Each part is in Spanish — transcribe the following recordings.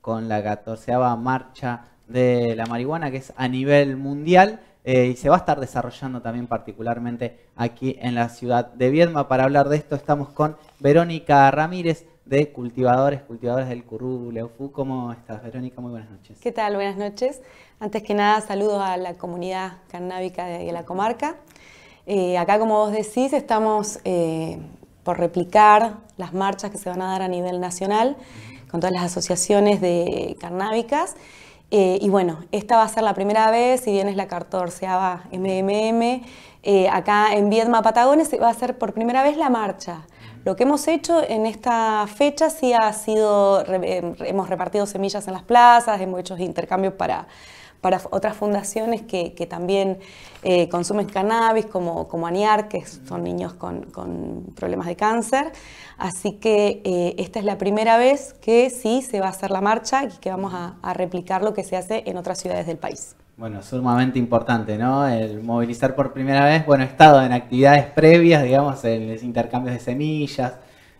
con la catorceava marcha de la marihuana, que es a nivel mundial. Eh, y se va a estar desarrollando también particularmente aquí en la ciudad de Viedma. Para hablar de esto estamos con Verónica Ramírez de Cultivadores, Cultivadores del Currú, Leofú. ¿Cómo estás, Verónica? Muy buenas noches. ¿Qué tal? Buenas noches. Antes que nada, saludos a la comunidad cannábica de, la comarca. Eh, acá, como vos decís, estamos eh, por replicar las marchas que se van a dar a nivel nacional con todas las asociaciones de carnábicas. Eh, y bueno, esta va a ser la primera vez, si bien es la 14 MMM, eh, acá en Viedma, Patagones, va a ser por primera vez la marcha. Lo que hemos hecho en esta fecha sí ha sido, eh, hemos repartido semillas en las plazas, hemos hecho intercambios para para otras fundaciones que, también eh, consumen cannabis, como, como ANIAR, que son niños con, problemas de cáncer. Así que eh, esta es la primera vez que sí se va a hacer la marcha y que vamos a, replicar lo que se hace en otras ciudades del país. Bueno, sumamente importante, ¿no? El movilizar por primera vez, bueno, he estado en actividades previas, digamos, en los intercambios de semillas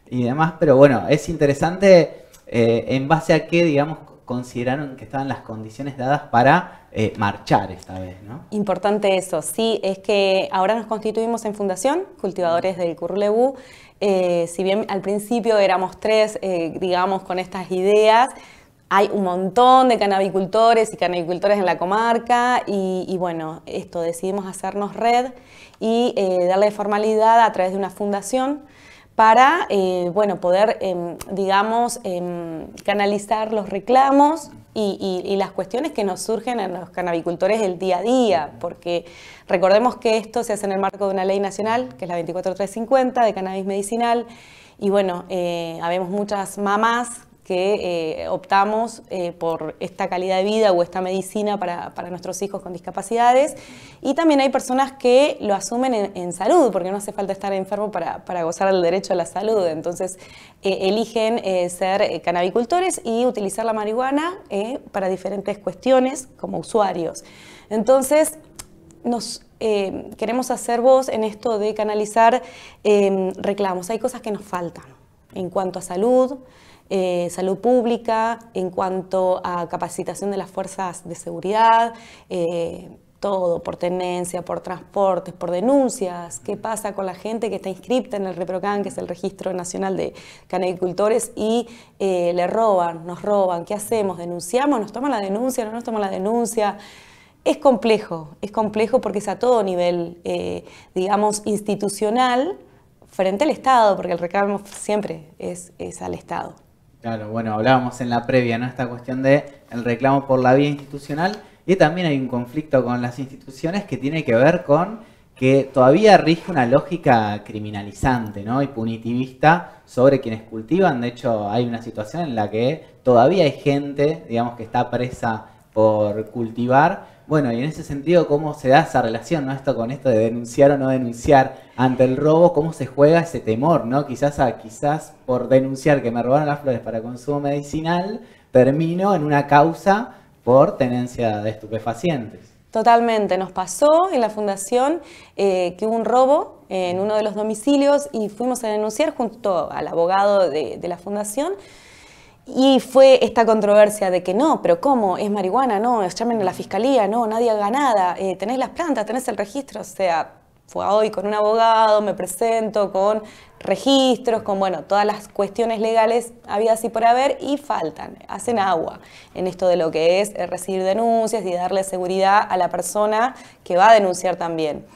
y demás, pero bueno, es interesante eh, en base a qué, digamos, consideraron que estaban las condiciones dadas para eh, marchar esta vez, Importante eso, sí, es que ahora nos constituimos en fundación, cultivadores del Curulebú, eh, si bien al principio éramos tres, eh, digamos, con estas ideas, hay un montón de canabicultores y canabicultores en la comarca y, bueno, esto decidimos hacernos red y darle formalidad a través de una fundación para eh, bueno, poder, em, digamos, em, canalizar los reclamos y, las cuestiones que nos surgen en los canabicultores del día a día, porque recordemos que esto se hace en el marco de una ley nacional, que es la 24350 de cannabis medicinal, y bueno, eh, habemos muchas mamás que eh, optamos eh, por esta calidad de vida o esta medicina para, para, nuestros hijos con discapacidades. Y también hay personas que lo asumen en, salud, porque no hace falta estar enfermo para, para, gozar del derecho a la salud. Entonces eh, eligen ser canabicultores y utilizar la marihuana para diferentes cuestiones como usuarios. Entonces, nos queremos hacer voz en esto de canalizar reclamos. Hay cosas que nos faltan en cuanto a salud, eh, salud pública, en cuanto a capacitación de las fuerzas de seguridad, eh, todo, por tenencia, por transportes, por denuncias, qué pasa con la gente que está inscripta en el ReproCan, que es el Registro Nacional de Canicultores, y eh, le roban, nos roban, ¿qué hacemos? ¿Denunciamos? ¿Nos toman la denuncia? ¿No nos toman la denuncia? Es complejo, es complejo porque es a todo nivel, digamos, institucional frente al Estado, porque el reclamo siempre es al Estado. Claro, bueno, hablábamos en la previa, ¿no? Esta cuestión de el reclamo por la vía institucional y también hay un conflicto con las instituciones que tiene que ver con que todavía rige una lógica criminalizante y punitivista sobre quienes cultivan. De hecho, hay una situación en la que todavía hay gente, digamos, que está presa por cultivar bueno, y en ese sentido, ¿cómo se da esa relación ¿no? esto con esto de denunciar o no denunciar ante el robo? ¿Cómo se juega ese temor? ¿no? Quizás, quizás por denunciar que me robaron las flores para consumo medicinal, termino en una causa por tenencia de estupefacientes. Totalmente, nos pasó en la fundación eh, que hubo un robo en uno de los domicilios y fuimos a denunciar junto al abogado de la fundación y fue esta controversia de que no, pero ¿cómo? ¿Es marihuana? No, llamen a la fiscalía, no, nadie haga nada, eh, tenés las plantas, tenés el registro, o sea, fue hoy con un abogado, me presento con registros, con bueno, todas las cuestiones legales había así por haber y faltan, hacen agua en esto de lo que es eh, recibir denuncias y darle seguridad a la persona que va a denunciar también.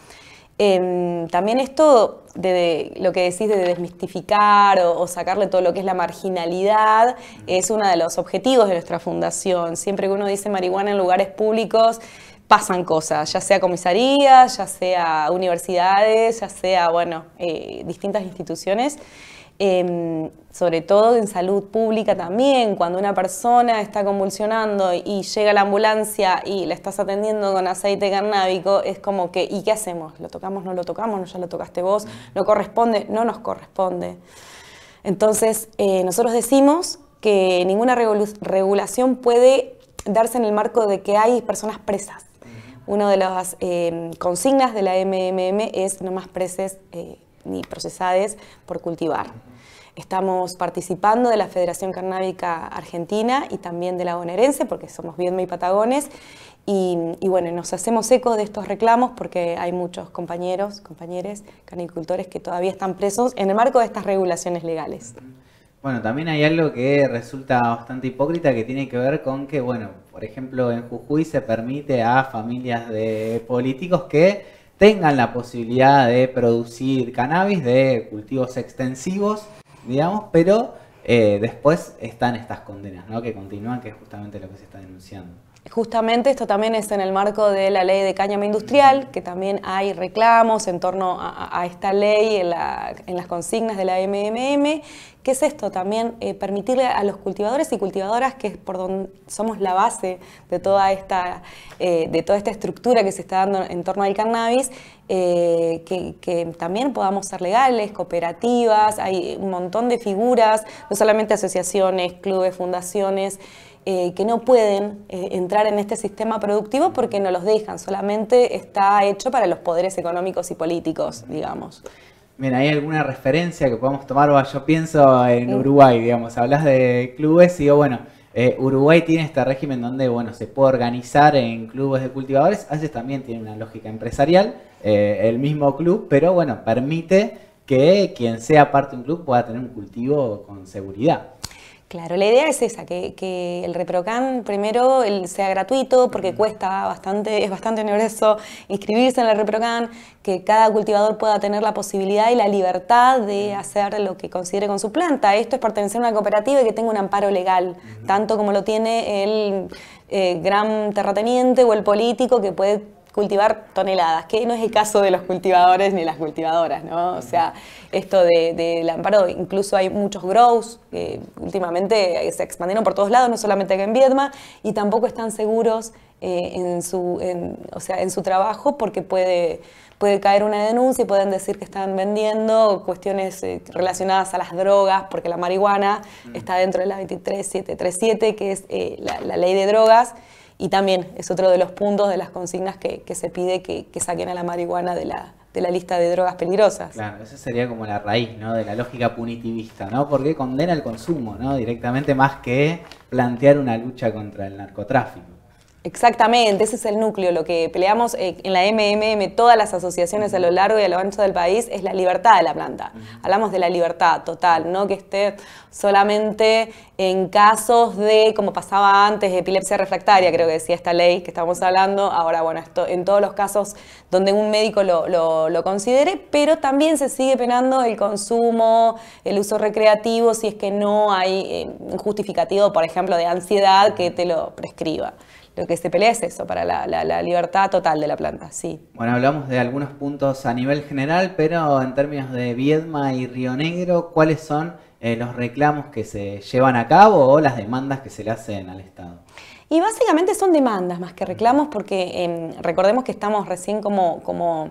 Em, también esto de, lo que decís de desmistificar o, sacarle todo lo que es la marginalidad es uno de los objetivos de nuestra fundación. Siempre que uno dice marihuana en lugares públicos pasan cosas, ya sea comisarías, ya sea universidades, ya sea, bueno, eh, distintas instituciones. Em, sobre todo en salud pública también, cuando una persona está convulsionando y llega la ambulancia y la estás atendiendo con aceite carnábico, es como que, ¿y qué hacemos? ¿Lo tocamos, no lo tocamos? ¿No ya lo tocaste vos? ¿No corresponde? No nos corresponde. Entonces, eh, nosotros decimos que ninguna regulación puede darse en el marco de que hay personas presas. Una de las em, consignas de la MMM es no más preses eh, ni procesadas por cultivar. Estamos participando de la Federación Carnábica Argentina y también de la bonaerense, porque somos bien y Patagones, y, bueno, nos hacemos eco de estos reclamos porque hay muchos compañeros, compañeres, carnicultores... que todavía están presos en el marco de estas regulaciones legales. Bueno, también hay algo que resulta bastante hipócrita que tiene que ver con que, bueno, por ejemplo, en Jujuy se permite a familias de políticos que tengan la posibilidad de producir cannabis de cultivos extensivos, digamos, pero eh, después están estas condenas, ¿no? Que continúan, que es justamente lo que se está denunciando. Justamente esto también es en el marco de la ley de cáñamo industrial, que también hay reclamos en torno a, esta ley en, las consignas de la MMM, ¿Qué es esto también, eh, permitirle a los cultivadores y cultivadoras, que es por donde somos la base de toda esta, eh, de toda esta estructura que se está dando en torno al cannabis, eh, que, también podamos ser legales, cooperativas, hay un montón de figuras, no solamente asociaciones, clubes, fundaciones. Eh, que no pueden eh, entrar en este sistema productivo porque no los dejan, solamente está hecho para los poderes económicos y políticos, digamos. Bien, ¿hay alguna referencia que podamos tomar? yo pienso en Uruguay, digamos, hablas de clubes y digo, bueno, eh, Uruguay tiene este régimen donde, bueno, se puede organizar en clubes de cultivadores, a también tiene una lógica empresarial, el mismo club, pero bueno, permite que quien sea parte de un club pueda tener un cultivo con seguridad. Claro, la idea es esa, que, que el ReproCan primero sea gratuito porque cuesta bastante, es bastante oneroso inscribirse en el ReproCan, que cada cultivador pueda tener la posibilidad y la libertad de hacer lo que considere con su planta. Esto es pertenecer a una cooperativa y que tenga un amparo legal, tanto como lo tiene el eh, gran terrateniente o el político que puede cultivar toneladas, que no es el caso de los cultivadores ni las cultivadoras, ¿no? O sea, esto del de, de amparo, incluso hay muchos grows que últimamente se expandieron por todos lados, no solamente en Viedma, y tampoco están seguros eh, en, su, en, o sea, en su trabajo porque puede puede caer una denuncia y pueden decir que están vendiendo cuestiones eh, relacionadas a las drogas, porque la marihuana mm. está dentro de la 23737, que es eh, la, ley de drogas, y también es otro de los puntos de las consignas que, se pide que, saquen a la marihuana de la, de la lista de drogas peligrosas. Claro, esa sería como la raíz ¿no? de la lógica punitivista, ¿no? porque condena el consumo ¿no? directamente más que plantear una lucha contra el narcotráfico. Exactamente, ese es el núcleo. Lo que peleamos eh, en la MMM, todas las asociaciones a lo largo y a lo ancho del país, es la libertad de la planta. Hablamos de la libertad total, no que esté solamente en casos de, como pasaba antes, epilepsia refractaria, creo que decía esta ley que estamos hablando. Ahora, bueno, esto, en todos los casos donde un médico lo, considere, pero también se sigue penando el consumo, el uso recreativo, si es que no hay eh, un justificativo, por ejemplo, de ansiedad que te lo prescriba lo que se pelea es eso, para la, libertad total de la planta, sí. Bueno, hablamos de algunos puntos a nivel general, pero en términos de Viedma y Río Negro, ¿cuáles son eh, los reclamos que se llevan a cabo o las demandas que se le hacen al Estado? Y básicamente son demandas más que reclamos, porque em, recordemos que estamos recién como, como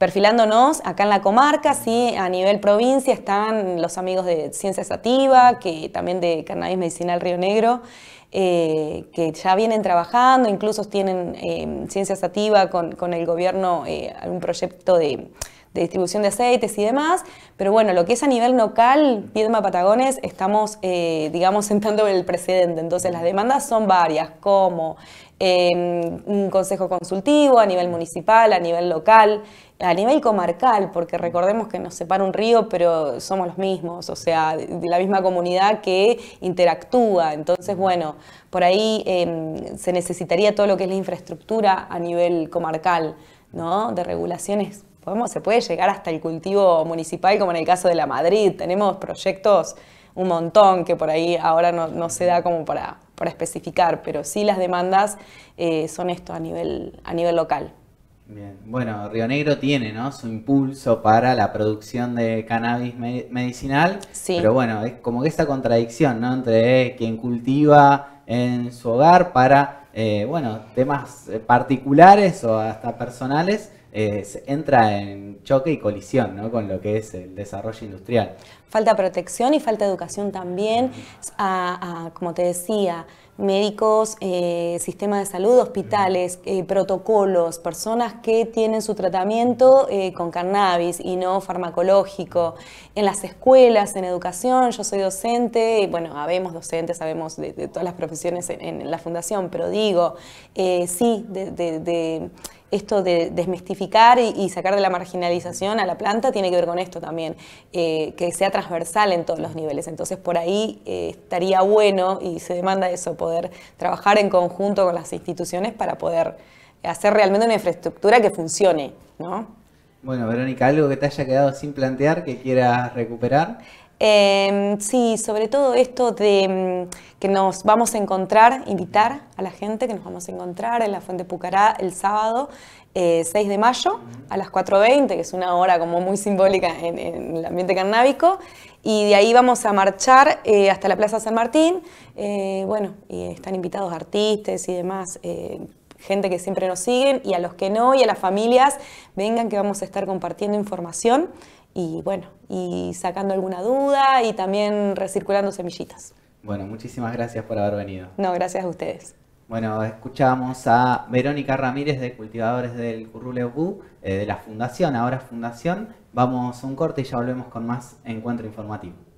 perfilándonos acá en la comarca, sí, a nivel provincia están los amigos de Ciencias Sativa, que también de Cannabis Medicinal Río Negro, eh, que ya vienen trabajando, incluso tienen em, Ciencias Ativa Sativa con, el gobierno, un eh, algún proyecto de, distribución de aceites y demás, pero bueno, lo que es a nivel local, Piedma Patagones, estamos, eh, digamos, sentando el precedente. Entonces, las demandas son varias, como Em, un consejo consultivo a nivel municipal, a nivel local, a nivel comarcal, porque recordemos que nos separa un río, pero somos los mismos, o sea, de la misma comunidad que interactúa. Entonces, bueno, por ahí em, se necesitaría todo lo que es la infraestructura a nivel comarcal, ¿no? De regulaciones Podemos, se puede llegar hasta el cultivo municipal, como en el caso de la Madrid. Tenemos proyectos un montón que por ahí ahora no se da como para, para especificar, pero sí las demandas eh, son esto a nivel, a nivel local. Bueno, Río Negro tiene ¿no? su impulso para la producción de cannabis medicinal, pero bueno, es como que esta contradicción ¿no? entre quien cultiva en su hogar para eh, bueno, temas eh, particulares o hasta personales, eh, entra en choque y colisión con lo que es el desarrollo industrial. Falta protección y falta educación también, como te decía, médicos, eh, sistema de salud, hospitales, eh, protocolos, personas que tienen su tratamiento eh, con cannabis y no farmacológico, en las escuelas, en educación, yo soy docente, y bueno, habemos docentes, sabemos de, todas las profesiones en, la fundación, pero digo, sí, de esto de desmistificar y, sacar de la marginalización a la planta tiene que ver con esto también, eh, que sea transversal en todos los niveles. Entonces, por ahí eh, estaría bueno, y se demanda eso, poder trabajar en conjunto con las instituciones para poder hacer realmente una infraestructura que funcione, ¿no? Bueno, Verónica, ¿algo que te haya quedado sin plantear que quieras recuperar? Em, sí, sobre todo esto de mm, que nos vamos a encontrar, invitar a la gente que nos vamos a encontrar en la Fuente Pucará el sábado 6 eh, de mayo a las 4.20, que es una hora como muy simbólica en, el ambiente carnábico. Y de ahí vamos a marchar eh, hasta la Plaza San Martín. Eh, bueno, y están invitados artistas y demás gente que siempre nos siguen y a los que no y a las familias, vengan que vamos a estar compartiendo información y bueno, y sacando alguna duda y también recirculando semillitas. Bueno, muchísimas gracias por haber venido. No, gracias a ustedes. Bueno, escuchamos a Verónica Ramírez de Cultivadores del Currulebú, eh, de la Fundación, ahora Fundación. Vamos a un corte y ya volvemos con más encuentro informativo.